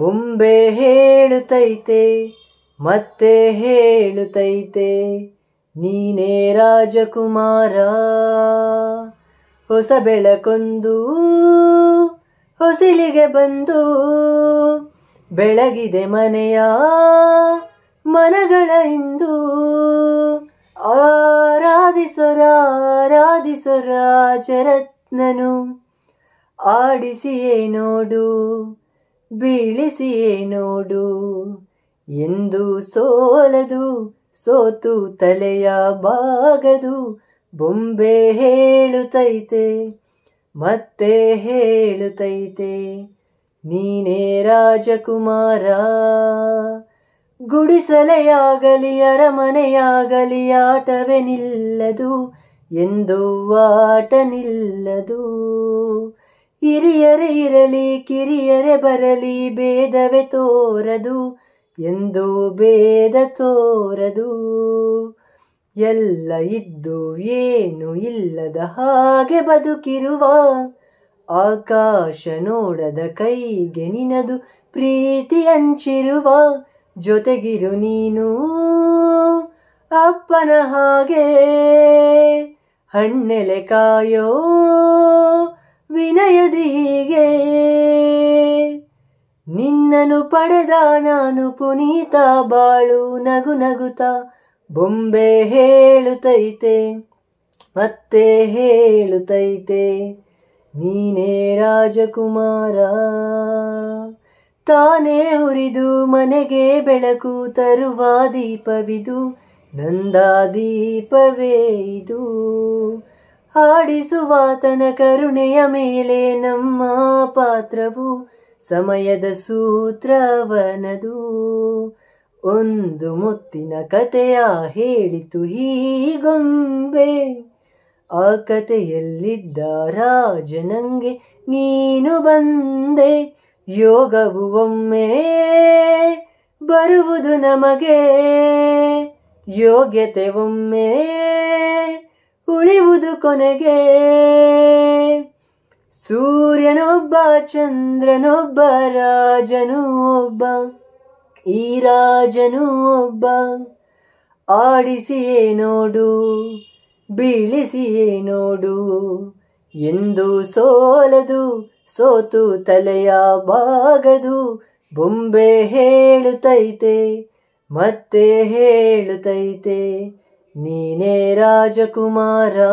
ಬೊಂಬೆ ಹೇಳುತ್ತೈತೆ ಮತ್ತೆ ಹೇಳುತ್ತೈತೆ ನೀನೇ ರಾಜಕುಮಾರ ಹೊಸ ಬೆಳಕೊಂದು ಹೊಸಿಲಿಗೆ ಬಂದು ಬೆಳಗಿದೆ ಮನೆಯ ಮನಗಳ ಇಂದು ಆರಾಧಿಸರ ಆರಾಧಿಸರ ಜರತ್ನನು ಆಡಿಸಿಯೇ ನೋಡು ಬೀಳಿಸಿಯೇ ನೋಡು ಎಂದು ಸೋಲದು ಸೋತು ತಲೆಯ ಬಾಗದು ಬೊಂಬೆ ಹೇಳುತ್ತೈತೆ ಮತ್ತೆ ಹೇಳುತ್ತೈತೆ ನೀನೇ ರಾಜಕುಮಾರ ಗುಡಿಸಲೆಯಾಗಲಿ ಅರಮನೆಯಾಗಲಿ ಆಟವೇ ಎಂದು ಆಟನಿಲ್ಲದು ಹಿರಿಯರೇ ಇರಲಿ ಕಿರಿಯರೆ ಬರಲಿ ಬೇದವೆ ತೋರದು ಎಂದು ಬೇದ ತೋರದು ಎಲ್ಲ ಇದ್ದು ಏನು ಇಲ್ಲದ ಹಾಗೆ ಬದುಕಿರುವ ಆಕಾಶ ನೋಡದ ಕೈಗೆ ನಿನದು ಪ್ರೀತಿ ಹಂಚಿರುವ ಜೊತೆಗಿರು ನೀನು ಅಪ್ಪನ ಹಾಗೆ ಹಣ್ಣೆಲೆ ಕಾಯೋ ವಿನಯದಿ ಹೀಗೆ ನಿನ್ನನು ಪಡೆದ ನಾನು ಪುನೀತ ಬಾಳು ನಗು ನಗುತ ಬೊಂಬೆ ಹೇಳುತ್ತೈತೆ ಮತ್ತೆ ಹೇಳುತ್ತೈತೆ ನೀನೇ ರಾಜಕುಮಾರ ತಾನೇ ಹುರಿದು ಮನೆಗೆ ಬೆಳಕು ತರುವ ದೀಪವಿದು ದೀಪವೇ ಇದು ಹಾಡಿಸುವಾತನ ಕರುಣೆಯ ಮೇಲೆ ನಮ್ಮ ಪಾತ್ರವು ಸಮಯದ ಸೂತ್ರವನದು ಒಂದು ಮುತ್ತಿನ ಕತೆಯ ಹೇಳಿತು ಹೀಗೊಂಬೆ ಆ ಕಥೆಯಲ್ಲಿದ್ದ ರಾಜನಂಗೆ ನೀನು ಬಂದೆ ಯೋಗವು ಒಮ್ಮೆ ಬರುವುದು ನಮಗೆ ಯೋಗ್ಯತೆ ಒಮ್ಮೆ ಉಳಿಯುವುದು ಕೊನೆಗೆ ಸೂರ್ಯನೊಬ್ಬ ಚಂದ್ರನೊಬ್ಬ ರಾಜನು ಒಬ್ಬ ಈ ರಾಜನು ಒಬ್ಬ ಆಡಿಸಿಯೇ ನೋಡು ಬೀಳಿಸಿಯೇ ನೋಡು ಎಂದು ಸೋಲದು ಸೋತು ತಲೆಯ ಬಾಗದು ಬೊಂಬೆ ಹೇಳುತ್ತೈತೆ ಮತ್ತೆ ಹೇಳುತ್ತೈತೆ नीने राजकुमारा